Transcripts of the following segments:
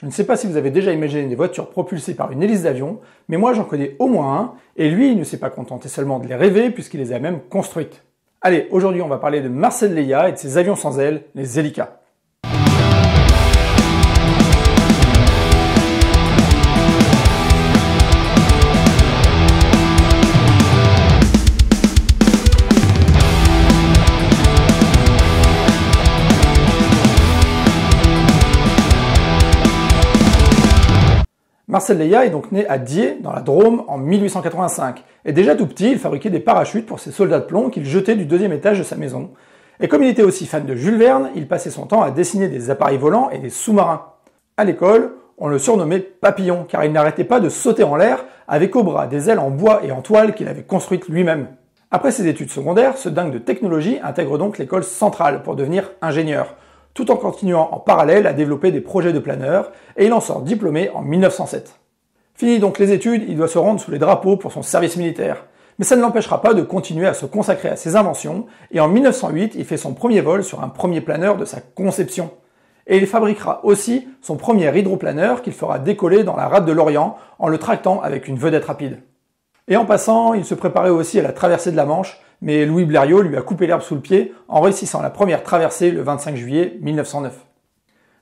Je ne sais pas si vous avez déjà imaginé des voitures propulsées par une hélice d'avion, mais moi j'en connais au moins un, et lui il ne s'est pas contenté seulement de les rêver puisqu'il les a même construites. Allez, aujourd'hui on va parler de Marcel Leia et de ses avions sans ailes, les Helicas. Marcel Leia est donc né à Die dans la Drôme, en 1885. Et déjà tout petit, il fabriquait des parachutes pour ses soldats de plomb qu'il jetait du deuxième étage de sa maison. Et comme il était aussi fan de Jules Verne, il passait son temps à dessiner des appareils volants et des sous-marins. À l'école, on le surnommait Papillon, car il n'arrêtait pas de sauter en l'air avec au bras des ailes en bois et en toile qu'il avait construites lui-même. Après ses études secondaires, ce dingue de technologie intègre donc l'école centrale pour devenir ingénieur, tout en continuant en parallèle à développer des projets de planeur, et il en sort diplômé en 1907. Fini donc les études, il doit se rendre sous les drapeaux pour son service militaire. Mais ça ne l'empêchera pas de continuer à se consacrer à ses inventions, et en 1908, il fait son premier vol sur un premier planeur de sa conception. Et il fabriquera aussi son premier hydroplaneur qu'il fera décoller dans la rade de l'Orient en le tractant avec une vedette rapide. Et en passant, il se préparait aussi à la traversée de la Manche, mais Louis Blériot lui a coupé l'herbe sous le pied en réussissant la première traversée le 25 juillet 1909.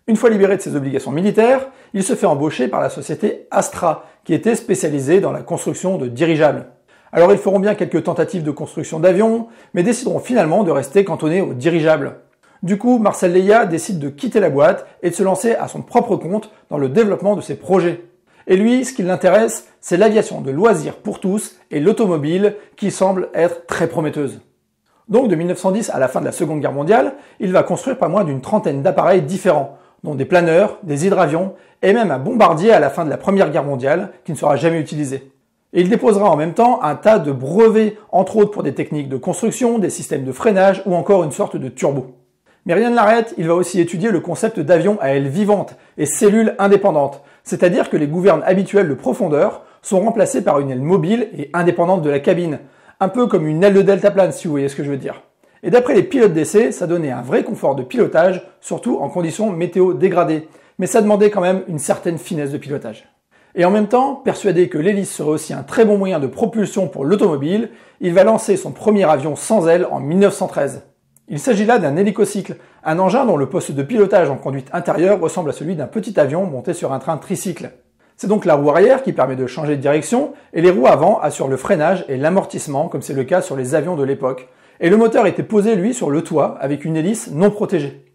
Une fois libéré de ses obligations militaires, il se fait embaucher par la société Astra, qui était spécialisée dans la construction de dirigeables. Alors ils feront bien quelques tentatives de construction d'avions, mais décideront finalement de rester cantonnés aux dirigeables. Du coup, Marcel Leia décide de quitter la boîte et de se lancer à son propre compte dans le développement de ses projets. Et lui, ce qui l'intéresse, c'est l'aviation de loisirs pour tous et l'automobile qui semble être très prometteuse. Donc de 1910 à la fin de la Seconde Guerre mondiale, il va construire pas moins d'une trentaine d'appareils différents, dont des planeurs, des hydravions et même un bombardier à la fin de la Première Guerre mondiale qui ne sera jamais utilisé. Et il déposera en même temps un tas de brevets, entre autres pour des techniques de construction, des systèmes de freinage ou encore une sorte de turbo. Mais rien ne l'arrête, il va aussi étudier le concept d'avion à ailes vivantes et cellules indépendantes, c'est-à-dire que les gouvernes habituelles de profondeur sont remplacées par une aile mobile et indépendante de la cabine, un peu comme une aile de delta plane, si vous voyez ce que je veux dire. Et d'après les pilotes d'essai, ça donnait un vrai confort de pilotage, surtout en conditions météo dégradées, mais ça demandait quand même une certaine finesse de pilotage. Et en même temps, persuadé que l'hélice serait aussi un très bon moyen de propulsion pour l'automobile, il va lancer son premier avion sans aile en 1913. Il s'agit là d'un hélicocycle, un engin dont le poste de pilotage en conduite intérieure ressemble à celui d'un petit avion monté sur un train tricycle. C'est donc la roue arrière qui permet de changer de direction et les roues avant assurent le freinage et l'amortissement comme c'est le cas sur les avions de l'époque. Et le moteur était posé lui sur le toit avec une hélice non protégée.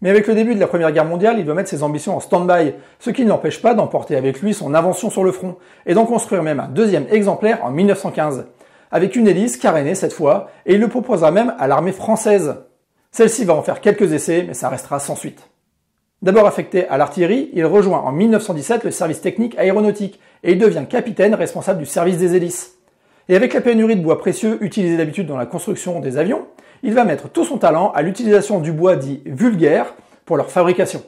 Mais avec le début de la Première Guerre mondiale, il doit mettre ses ambitions en stand-by, ce qui ne l'empêche pas d'emporter avec lui son invention sur le front et d'en construire même un deuxième exemplaire en 1915 avec une hélice carénée cette fois, et il le proposera même à l'armée française. Celle-ci va en faire quelques essais, mais ça restera sans suite. D'abord affecté à l'artillerie, il rejoint en 1917 le service technique aéronautique et il devient capitaine responsable du service des hélices. Et avec la pénurie de bois précieux utilisé d'habitude dans la construction des avions, il va mettre tout son talent à l'utilisation du bois dit vulgaire pour leur fabrication.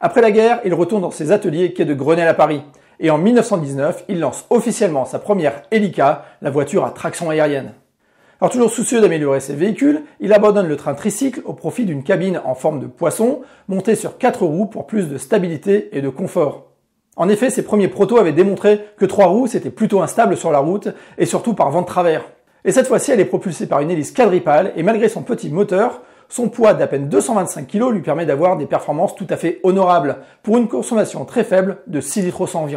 Après la guerre, il retourne dans ses ateliers quai de Grenelle à Paris et en 1919, il lance officiellement sa première Helica, la voiture à traction aérienne. Alors toujours soucieux d'améliorer ses véhicules, il abandonne le train tricycle au profit d'une cabine en forme de poisson, montée sur quatre roues pour plus de stabilité et de confort. En effet, ses premiers protos avaient démontré que trois roues c'était plutôt instable sur la route et surtout par vent de travers. Et cette fois-ci, elle est propulsée par une hélice quadripale et malgré son petit moteur, son poids d'à peine 225 kg lui permet d'avoir des performances tout à fait honorables pour une consommation très faible de 6 litres au 100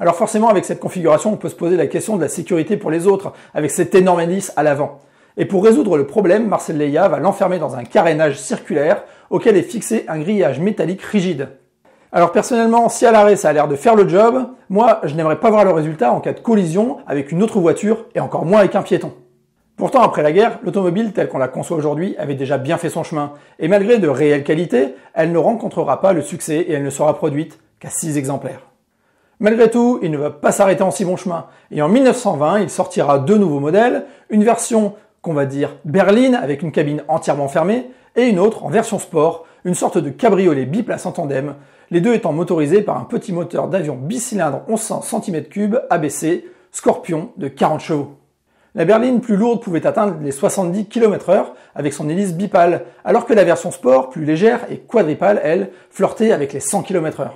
Alors forcément, avec cette configuration, on peut se poser la question de la sécurité pour les autres, avec cet énorme indice à l'avant. Et pour résoudre le problème, Marcel Leia va l'enfermer dans un carénage circulaire auquel est fixé un grillage métallique rigide. Alors personnellement, si à l'arrêt ça a l'air de faire le job, moi je n'aimerais pas voir le résultat en cas de collision avec une autre voiture et encore moins avec un piéton. Pourtant, après la guerre, l'automobile telle qu'on la conçoit aujourd'hui avait déjà bien fait son chemin, et malgré de réelles qualités, elle ne rencontrera pas le succès et elle ne sera produite qu'à 6 exemplaires. Malgré tout, il ne va pas s'arrêter en si bon chemin, et en 1920, il sortira deux nouveaux modèles, une version qu'on va dire berline avec une cabine entièrement fermée, et une autre en version sport, une sorte de cabriolet biplace en tandem, les deux étant motorisés par un petit moteur d'avion bicylindre 1100 cm3 ABC Scorpion de 40 chevaux. La berline plus lourde pouvait atteindre les 70 km h avec son hélice bipale, alors que la version sport, plus légère et quadripale, elle, flirtait avec les 100 km h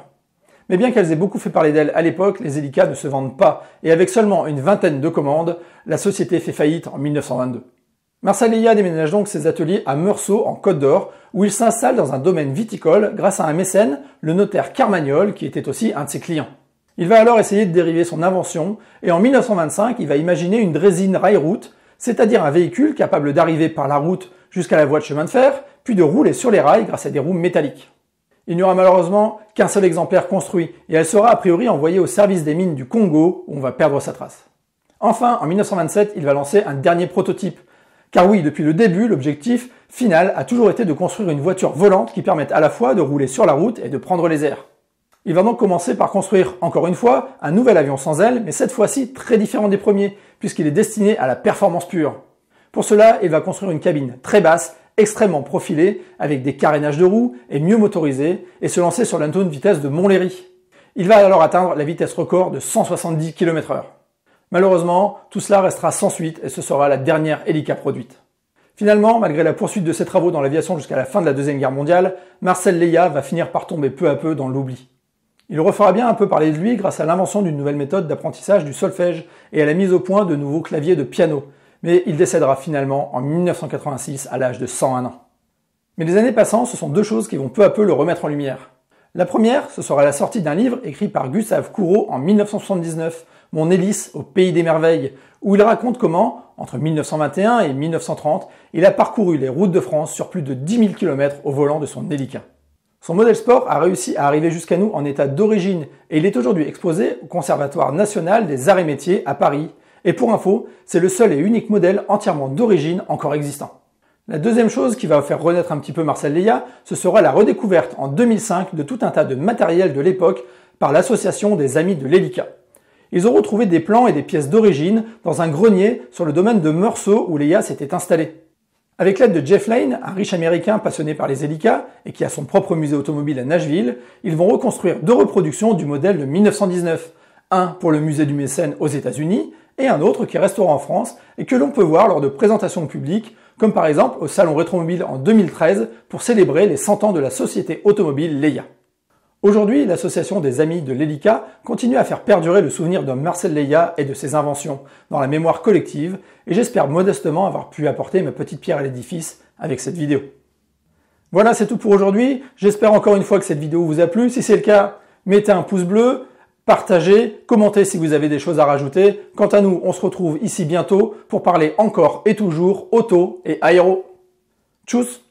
Mais bien qu'elles aient beaucoup fait parler d'elles à l'époque, les hélicas ne se vendent pas, et avec seulement une vingtaine de commandes, la société fait faillite en 1922. Lea déménage donc ses ateliers à Meursault en Côte d'Or, où il s'installe dans un domaine viticole grâce à un mécène, le notaire Carmagnol, qui était aussi un de ses clients. Il va alors essayer de dériver son invention, et en 1925, il va imaginer une draisine rail-route, c'est-à-dire un véhicule capable d'arriver par la route jusqu'à la voie de chemin de fer, puis de rouler sur les rails grâce à des roues métalliques. Il n'y aura malheureusement qu'un seul exemplaire construit, et elle sera a priori envoyée au service des mines du Congo, où on va perdre sa trace. Enfin, en 1927, il va lancer un dernier prototype. Car oui, depuis le début, l'objectif final a toujours été de construire une voiture volante qui permette à la fois de rouler sur la route et de prendre les airs. Il va donc commencer par construire, encore une fois, un nouvel avion sans ailes, mais cette fois-ci très différent des premiers, puisqu'il est destiné à la performance pure. Pour cela, il va construire une cabine très basse, extrêmement profilée, avec des carénages de roues et mieux motorisée, et se lancer sur la vitesse de Montlhéry. Il va alors atteindre la vitesse record de 170 km h Malheureusement, tout cela restera sans suite et ce sera la dernière hélicoptère produite. Finalement, malgré la poursuite de ses travaux dans l'aviation jusqu'à la fin de la Deuxième Guerre mondiale, Marcel Leia va finir par tomber peu à peu dans l'oubli. Il refera bien un peu parler de lui grâce à l'invention d'une nouvelle méthode d'apprentissage du solfège et à la mise au point de nouveaux claviers de piano, mais il décédera finalement en 1986 à l'âge de 101 ans. Mais les années passant, ce sont deux choses qui vont peu à peu le remettre en lumière. La première, ce sera la sortie d'un livre écrit par Gustave Courault en 1979, Mon hélice au pays des merveilles, où il raconte comment, entre 1921 et 1930, il a parcouru les routes de France sur plus de 10 000 km au volant de son hélican. Son modèle sport a réussi à arriver jusqu'à nous en état d'origine et il est aujourd'hui exposé au Conservatoire national des arts et métiers à Paris. Et pour info, c'est le seul et unique modèle entièrement d'origine encore existant. La deuxième chose qui va faire renaître un petit peu Marcel Leia, ce sera la redécouverte en 2005 de tout un tas de matériel de l'époque par l'association des Amis de l'Elika. Ils ont retrouvé des plans et des pièces d'origine dans un grenier sur le domaine de Meursault où Léa s'était installée. Avec l'aide de Jeff Lane, un riche américain passionné par les hélicas et qui a son propre musée automobile à Nashville, ils vont reconstruire deux reproductions du modèle de 1919. Un pour le musée du mécène aux États-Unis et un autre qui restera en France et que l'on peut voir lors de présentations publiques comme par exemple au Salon Rétromobile en 2013 pour célébrer les 100 ans de la société automobile Leia. Aujourd'hui, l'association des Amis de l'Elika continue à faire perdurer le souvenir de Marcel Leia et de ses inventions dans la mémoire collective, et j'espère modestement avoir pu apporter ma petite pierre à l'édifice avec cette vidéo. Voilà, c'est tout pour aujourd'hui. J'espère encore une fois que cette vidéo vous a plu. Si c'est le cas, mettez un pouce bleu, partagez, commentez si vous avez des choses à rajouter. Quant à nous, on se retrouve ici bientôt pour parler encore et toujours auto et aéro. Tchuss